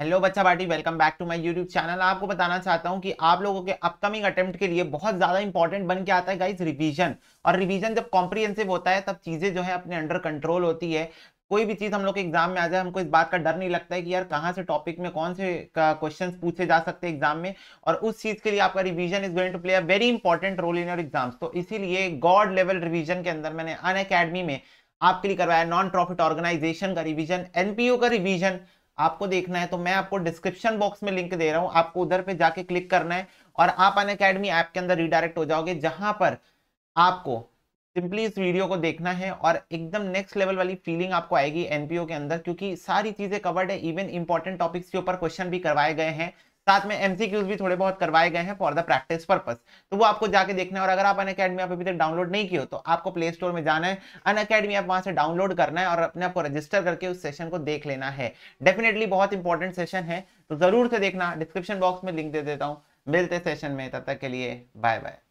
hello बच्चा party welcome back to my YouTube channel आपको बताना चाहता हूं कि आप लोगों के अपकमिंग अटेम्प्ट के लिए बहुत ज्यादा इंपॉर्टेंट बन के आता है गाइस रिवीजन और रिवीजन जब कॉम्प्रीहेंसिव होता है तब चीजें जो है अपने अंडर कंट्रोल होती है कोई भी चीज़ हम लोग के एग्जाम में आ जाए हमको इस बात का डर नहीं लगता है कि यार कहाँ से टॉपिक में कौन से क्वेश्चंस पूछे जा सकते हैं एग्जाम में और उस चीज़ के लिए आपका revision is going to play a very important role in your exams तो इसीलिए गॉड लेवल रिवीजन के अंदर मैंने अन अकेडमी में आपके लिए करवाया नॉन प्रॉफिट ऑर्गेनाइजेशन का रिविजन एनपीओ का रिविजन आपको देखना है तो मैं आपको डिस्क्रिप्शन बॉक्स में लिंक दे रहा हूँ आपको उधर पे जाके क्लिक करना है और आप अन अकेडमी ऐप के अंदर रिडायरेक्ट हो जाओगे जहां पर आपको सिंपली इस वीडियो को देखना है और एकदम नेक्स्ट लेवल वाली फीलिंग आपको आएगी एनपीओ के अंदर क्योंकि सारी चीजें कवर्ड है इवन इंपॉर्टेंट टॉपिक्स के ऊपर क्वेश्चन भी करवाए गए हैं साथ में एमसीक्यूज भी थोड़े बहुत करवाए गए हैं फॉर द प्रैक्टिस पर्पज तो वो आपको जाके देखना है और अगर आप अन अकेडमी आप अभी तक डाउनलोड नहीं किया तो आपको प्ले स्टोर में जाना है अन अकेडमी आप वहां से डाउनलोड करना है और अपने आपको रजिस्टर करके उस सेशन को देख लेना है डेफिनेटली बहुत इंपॉर्टेंट सेशन है तो जरूर से देखना डिस्क्रिप्शन बॉक्स में लिंक दे देता हूँ मिलते सेशन में तब तक के लिए बाय बाय